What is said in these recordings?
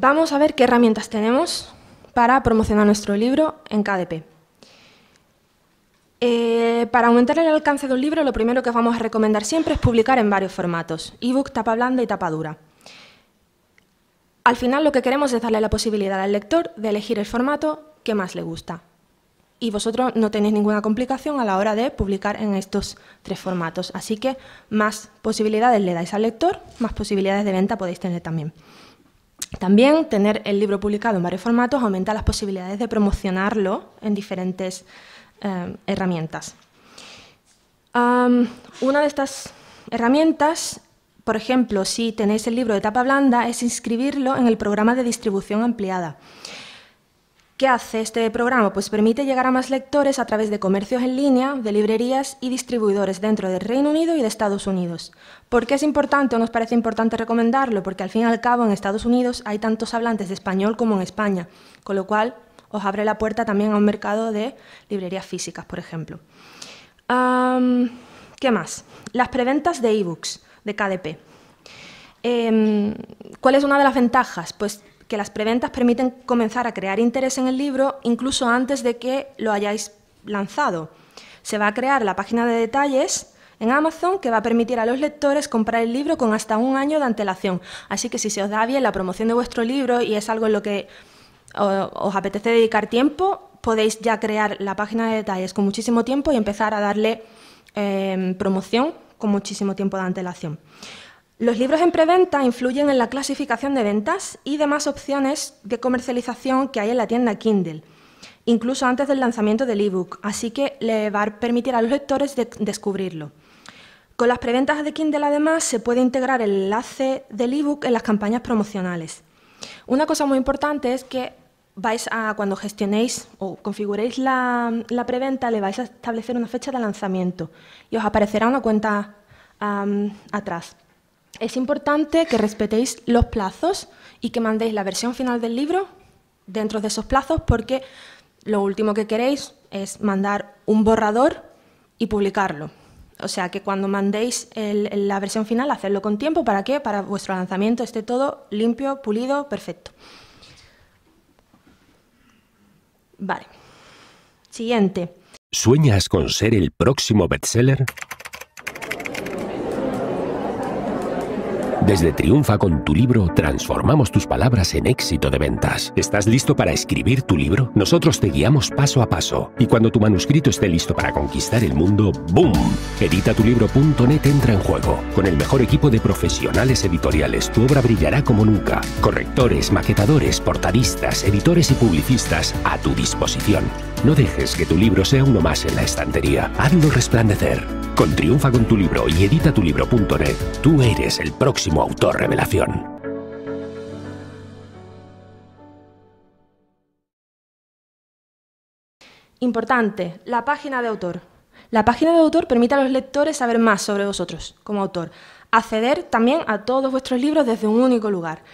Vamos a ver qué herramientas tenemos para promocionar nuestro libro en KDP. Eh, para aumentar el alcance de un libro, lo primero que vamos a recomendar siempre es publicar en varios formatos, ebook, tapa blanda y tapa dura. Al final lo que queremos es darle la posibilidad al lector de elegir el formato que más le gusta. Y vosotros no tenéis ninguna complicación a la hora de publicar en estos tres formatos. Así que más posibilidades le dais al lector, más posibilidades de venta podéis tener también. También tener el libro publicado en varios formatos aumenta las posibilidades de promocionarlo en diferentes eh, herramientas. una de estas herramientas, por ejemplo, si tenéis el libro de tapa blanda, es inscribirlo en el programa de distribución ampliada. ¿Qué hace este programa? Pues permite llegar a más lectores a través de comercios en línea, de librerías y distribuidores dentro del Reino Unido y de Estados Unidos. ¿Por qué es importante o nos parece importante recomendarlo? Porque al fin y al cabo en Estados Unidos hay tantos hablantes de español como en España, con lo cual os abre la puerta también a un mercado de librerías físicas, por ejemplo. ¿Qué más? Las preventas de ebooks de KDP. Em, ¿Cuál es una de las ventajas? Pues que las preventas permiten comenzar a crear interés en el libro incluso antes de que lo hayáis lanzado. Se va a crear la página de detalles en Amazon que va a permitir a los lectores comprar el libro con hasta un año de antelación. Así que si se os da bien la promoción de vuestro libro y es algo en lo que os apetece dedicar tiempo, podéis ya crear la página de detalles con muchísimo tiempo y empezar a darle em, promoción con muchísimo tiempo de antelación. Los libros en preventa influyen en la clasificación de ventas y demás opciones de comercialización que hay en la tienda Kindle, incluso antes del lanzamiento del ebook, así que le va a permitir a los lectores descubrirlo. Con las preventas de Kindle, además, se puede integrar el enlace del ebook en las campañas promocionales. Una cosa muy importante es que vais a, cuando gestionéis o configuréis la, preventa, le vais a establecer una fecha de lanzamiento y os aparecerá una cuenta atrás es importante que respetéis los plazos y que mandéis la versión final del libro dentro de esos plazos porque lo último que queréis es mandar un borrador y publicarlo. O sea que cuando mandéis la versión final, hacedlo con tiempo. ¿Para qué? Para vuestro lanzamiento esté todo limpio, pulido, perfecto. Vale. Siguiente. ¿Sueñas con ser el próximo bestseller? Desde Triunfa con tu libro transformamos tus palabras en éxito de ventas. ¿Estás listo para escribir tu libro? Nosotros te guiamos paso a paso. Y cuando tu manuscrito esté listo para conquistar el mundo, ¡boom! Editatulibro.net entra en juego. Con el mejor equipo de profesionales editoriales, tu obra brillará como nunca. Correctores, maquetadores, portadistas, editores y publicistas a tu disposición. No dejes que tu libro sea uno más en la estantería. Hazlo resplandecer. Con Triunfa con tu libro y libro.net. tú eres el próximo autor revelación. Importante, la página de autor. La página de autor permite a los lectores saber más sobre vosotros como autor, acceder también a todos vuestros libros desde un único lugar.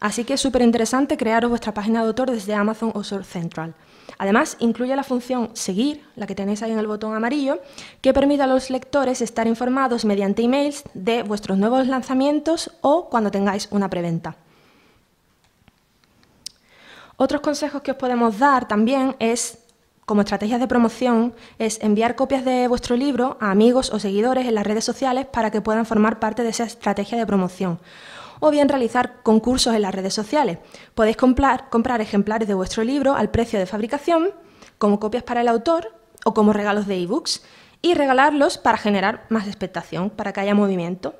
Así que es súper interesante crearos vuestra página de autor desde Amazon o Central. Además, incluye la función seguir, la que tenéis ahí en el botón amarillo, que permite a los lectores estar informados mediante emails de vuestros nuevos lanzamientos o cuando tengáis una preventa. Otros consejos que os podemos dar también es, como estrategias de promoción, es enviar copias de vuestro libro a amigos o seguidores en las redes sociales para que puedan formar parte de esa estrategia de promoción o bien realizar concursos en las redes sociales. Podéis comprar, ejemplares de vuestro libro al precio de fabricación, como copias para el autor o como regalos de ebooks, y regalarlos para generar más expectación, para que haya movimiento.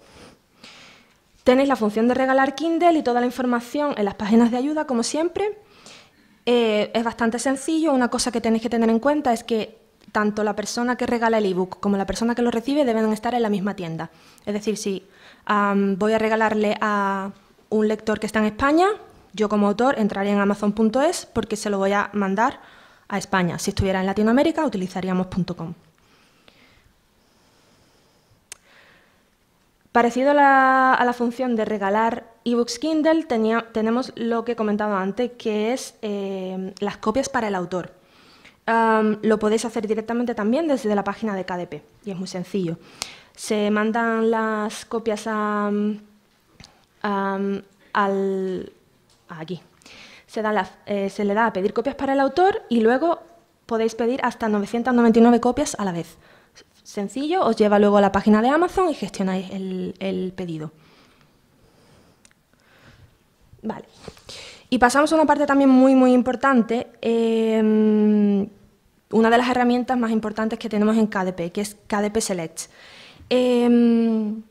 Tenéis la función de regalar Kindle y toda la información en las páginas de ayuda, como siempre. Eh, es bastante sencillo. Una cosa que tenéis que tener en cuenta es que tanto la persona que regala el ebook como la persona que lo recibe deben estar en la misma tienda. Es decir, si voy a regalarle a un lector que está en España. Yo como autor entraré en amazon.es porque se lo voy a mandar a España. Si estuviera en Latinoamérica utilizaríamos .com. Parecido a la, función de regalar ebooks Kindle, tenemos lo que he comentado antes, que es eh, las copias para el autor. lo podéis hacer directamente también desde la página de KDP y es muy sencillo se mandan las copias a, mm, mm, al, aquí. Eh, se, le da a pedir copias para el autor y luego podéis pedir hasta 999 copias a la vez. Sencillo, os lleva luego a la página de Amazon y gestionáis el, pedido. Vale. Y pasamos a una parte también muy, muy importante. Em, una de las herramientas más importantes que tenemos en KDP, que es KDP Select. Em,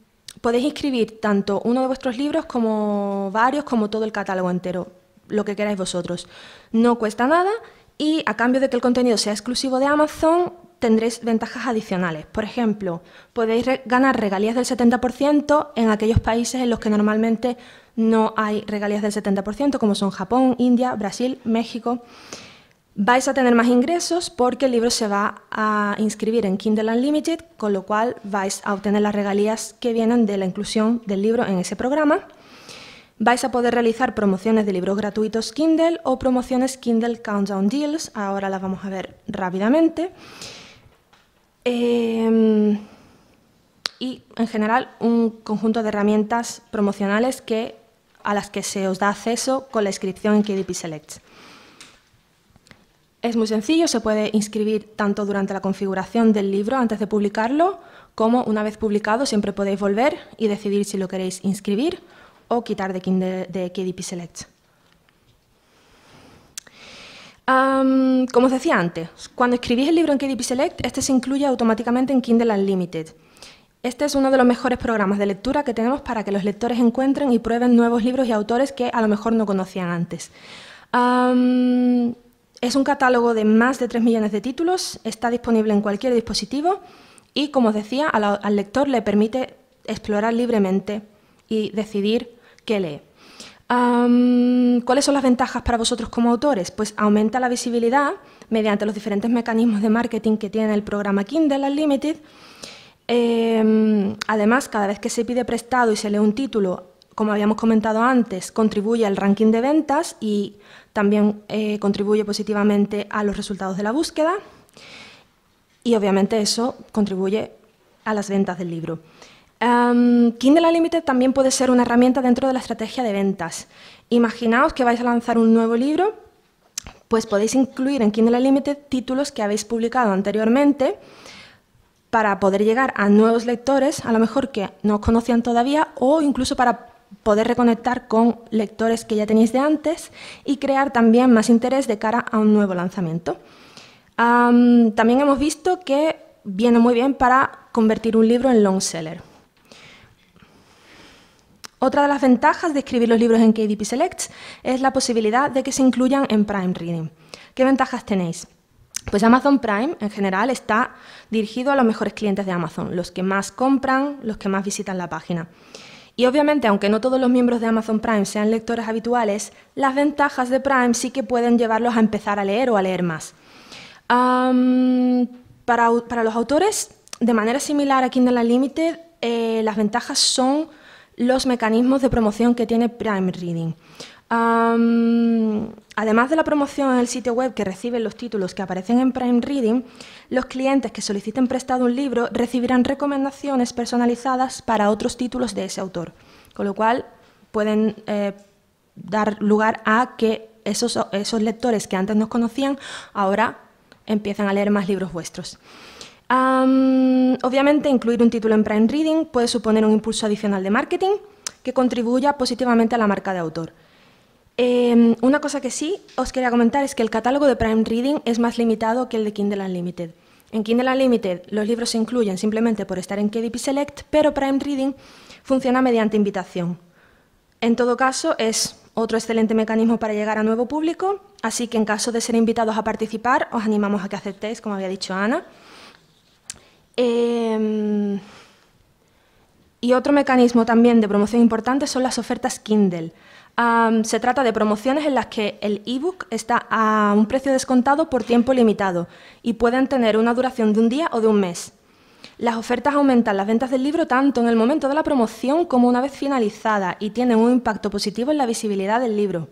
podéis inscribir tanto uno de vuestros libros como varios, como todo el catálogo entero, lo que queráis vosotros. No cuesta nada y a cambio de que el contenido sea exclusivo de Amazon, tendréis ventajas adicionales. Por ejemplo, podéis ganar regalías del 70% en aquellos países en los que normalmente no hay regalías del 70%, como son Japón, India, Brasil, México. Vais a tener más ingresos porque el libro se va a inscribir en Kindle Unlimited, con lo cual vais a obtener las regalías que vienen de la inclusión del libro en ese programa. Vais a poder realizar promociones de libros gratuitos Kindle o promociones Kindle Countdown Deals, ahora las vamos a ver rápidamente. Em, y en general un conjunto de herramientas promocionales que, a las que se os da acceso con la inscripción en KDP Select. Es muy sencillo, se puede inscribir tanto durante la configuración del libro antes de publicarlo, como una vez publicado siempre podéis volver y decidir si lo queréis inscribir o quitar de, KDP Select. como os decía antes, cuando escribís el libro en KDP Select, este se incluye automáticamente en Kindle Unlimited. Este es uno de los mejores programas de lectura que tenemos para que los lectores encuentren y prueben nuevos libros y autores que a lo mejor no conocían antes. Es un catálogo de más de 3 millones de títulos, está disponible en cualquier dispositivo y, como os decía, al, lector le permite explorar libremente y decidir qué lee. ¿Cuáles son las ventajas para vosotros como autores? Pues aumenta la visibilidad mediante los diferentes mecanismos de marketing que tiene el programa Kindle Unlimited. Em, además, cada vez que se pide prestado y se lee un título como habíamos comentado antes, contribuye al ranking de ventas y también eh, contribuye positivamente a los resultados de la búsqueda. Y obviamente eso contribuye a las ventas del libro. Em, Kindle Unlimited también puede ser una herramienta dentro de la estrategia de ventas. Imaginaos que vais a lanzar un nuevo libro, pues podéis incluir en Kindle Unlimited títulos que habéis publicado anteriormente para poder llegar a nuevos lectores, a lo mejor que no os conocían todavía, o incluso para poder reconectar con lectores que ya tenéis de antes y crear también más interés de cara a un nuevo lanzamiento. también hemos visto que viene muy bien para convertir un libro en long seller. Otra de las ventajas de escribir los libros en KDP Select es la posibilidad de que se incluyan en Prime Reading. ¿Qué ventajas tenéis? Pues Amazon Prime en general está dirigido a los mejores clientes de Amazon, los que más compran, los que más visitan la página. Y obviamente, aunque no todos los miembros de Amazon Prime sean lectores habituales, las ventajas de Prime sí que pueden llevarlos a empezar a leer o a leer más. para, los autores, de manera similar a Kindle Unlimited, eh, las ventajas son los mecanismos de promoción que tiene Prime Reading además de la promoción en el sitio web que reciben los títulos que aparecen en Prime Reading, los clientes que soliciten prestado un libro recibirán recomendaciones personalizadas para otros títulos de ese autor, con lo cual pueden eh, dar lugar a que esos, lectores que antes nos conocían ahora empiecen a leer más libros vuestros. obviamente, incluir un título en Prime Reading puede suponer un impulso adicional de marketing que contribuya positivamente a la marca de autor. Em, una cosa que sí os quería comentar es que el catálogo de Prime Reading es más limitado que el de Kindle Unlimited. En Kindle Unlimited los libros se incluyen simplemente por estar en KDP Select, pero Prime Reading funciona mediante invitación. En todo caso, es otro excelente mecanismo para llegar a nuevo público, así que en caso de ser invitados a participar, os animamos a que aceptéis, como había dicho Ana. Em, y otro mecanismo también de promoción importante son las ofertas Kindle se trata de promociones en las que el ebook está a un precio descontado por tiempo limitado y pueden tener una duración de un día o de un mes. Las ofertas aumentan las ventas del libro tanto en el momento de la promoción como una vez finalizada y tienen un impacto positivo en la visibilidad del libro.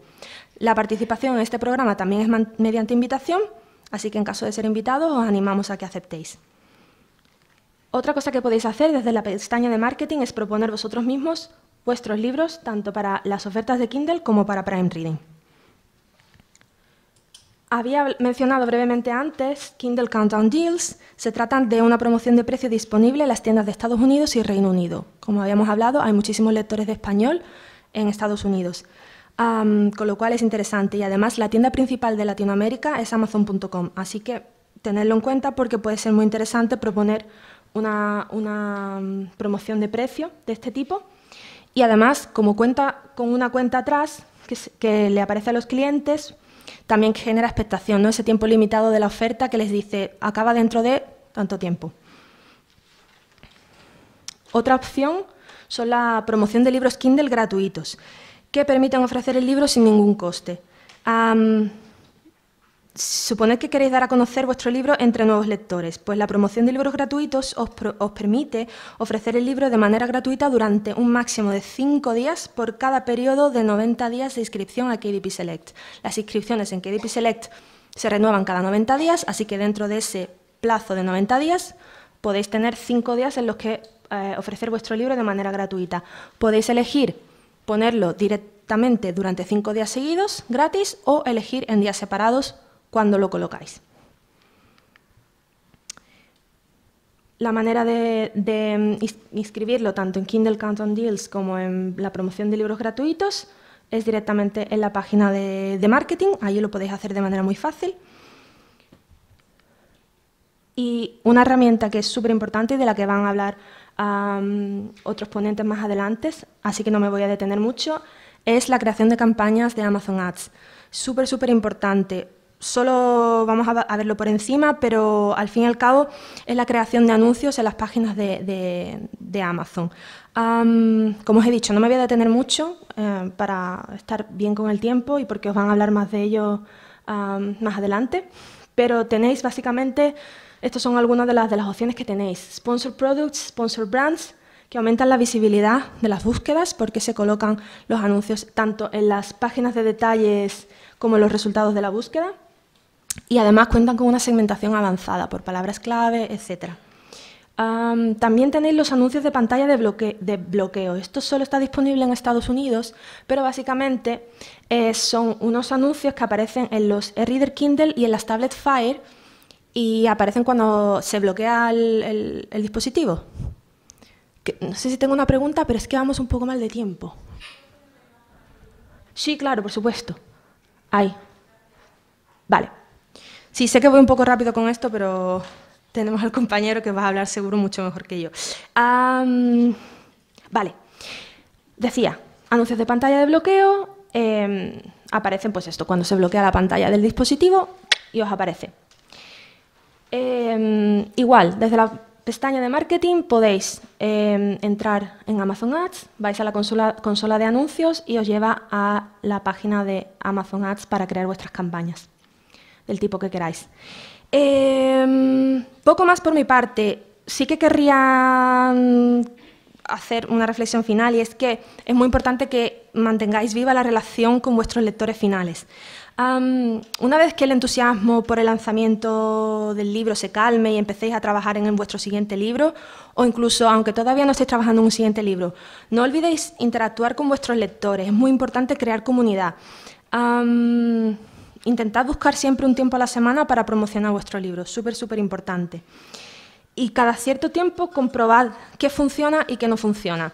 La participación en este programa también es mediante invitación, así que en caso de ser invitados os animamos a que aceptéis. Otra cosa que podéis hacer desde la pestaña de marketing es proponer vosotros mismos vuestros libros tanto para las ofertas de Kindle como para Prime Reading. Había mencionado brevemente antes Kindle Countdown Deals. Se trata de una promoción de precio disponible en las tiendas de Estados Unidos y Reino Unido. Como habíamos hablado, hay muchísimos lectores de español en Estados Unidos. con lo cual es interesante. Y además la tienda principal de Latinoamérica es amazon.com. Así que ...tenedlo en cuenta porque puede ser muy interesante proponer una, una mm, promoción de precio de este tipo. Y además, como cuenta con una cuenta atrás que, le aparece a los clientes, también genera expectación, ¿no? ese tiempo limitado de la oferta que les dice acaba dentro de tanto tiempo. Otra opción son la promoción de libros Kindle gratuitos, que permiten ofrecer el libro sin ningún coste. Suponed que queréis dar a conocer vuestro libro entre nuevos lectores, pues la promoción de libros gratuitos os, permite ofrecer el libro de manera gratuita durante un máximo de cinco días por cada periodo de 90 días de inscripción a KDP Select. Las inscripciones en KDP Select se renuevan cada 90 días, así que dentro de ese plazo de 90 días podéis tener cinco días en los que eh, ofrecer vuestro libro de manera gratuita. Podéis elegir ponerlo directamente durante cinco días seguidos, gratis, o elegir en días separados cuando lo colocáis. La manera de, mm, inscribirlo tanto en Kindle Canton Deals como en la promoción de libros gratuitos es directamente en la página de, marketing, ahí lo podéis hacer de manera muy fácil. Y una herramienta que es súper importante y de la que van a hablar otros ponentes más adelante, así que no me voy a detener mucho, es la creación de campañas de Amazon Ads. Súper, súper importante solo vamos a, verlo por encima, pero al fin y al cabo es la creación de anuncios en las páginas de, Amazon. como os he dicho, no me voy a detener mucho eh, para estar bien con el tiempo y porque os van a hablar más de ello más adelante, pero tenéis básicamente, estas son algunas de las, de las opciones que tenéis, Sponsor Products, Sponsor Brands, que aumentan la visibilidad de las búsquedas porque se colocan los anuncios tanto en las páginas de detalles como en los resultados de la búsqueda y además cuentan con una segmentación avanzada por palabras clave, etc. también tenéis los anuncios de pantalla de, bloqueo. Esto solo está disponible en Estados Unidos, pero básicamente eh, son unos anuncios que aparecen en los e-reader Kindle y en las tablet Fire y aparecen cuando se bloquea el, dispositivo. no sé si tengo una pregunta, pero es que vamos un poco mal de tiempo. Sí, claro, por supuesto. Ahí. Vale. Sí, sé que voy un poco rápido con esto, pero tenemos al compañero que va a hablar seguro mucho mejor que yo. vale, decía, anuncios de pantalla de bloqueo, em, aparecen pues esto, cuando se bloquea la pantalla del dispositivo y os aparece. Em, igual, desde la pestaña de marketing podéis em, entrar en Amazon Ads, vais a la consola de anuncios y os lleva a la página de Amazon Ads para crear vuestras campañas. ...el tipo que queráis. Em, poco más por mi parte. Sí que querría mm, hacer una reflexión final y es que es muy importante que mantengáis viva la relación con vuestros lectores finales. una vez que el entusiasmo por el lanzamiento del libro se calme y empecéis a trabajar en vuestro siguiente libro, o incluso aunque todavía no estéis trabajando en un siguiente libro, no olvidéis interactuar con vuestros lectores. Es muy importante crear comunidad intentad buscar siempre un tiempo a la semana para promocionar vuestro libro, súper, súper importante. Y cada cierto tiempo comprobad qué funciona y qué no funciona.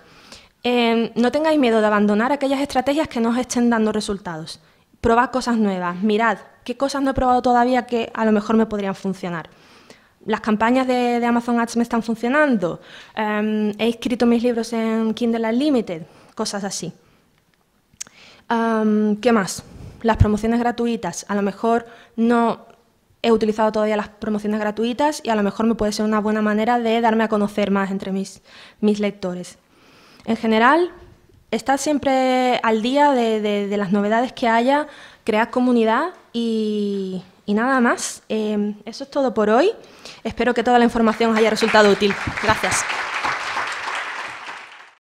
Em, no tengáis miedo de abandonar aquellas estrategias que no os estén dando resultados. Probad cosas nuevas, mirad qué cosas no he probado todavía que a lo mejor me podrían funcionar. Las campañas de, Amazon Ads me están funcionando. Em, he escrito mis libros en Kindle Unlimited, cosas así. Em, ¿Qué más? las promociones gratuitas, a lo mejor no he utilizado todavía las promociones gratuitas y a lo mejor me puede ser una buena manera de darme a conocer más entre mis, lectores. En general, estar siempre al día de, las novedades que haya, crear comunidad y, nada más. Eh, eso es todo por hoy. Espero que toda la información os haya resultado útil. Gracias.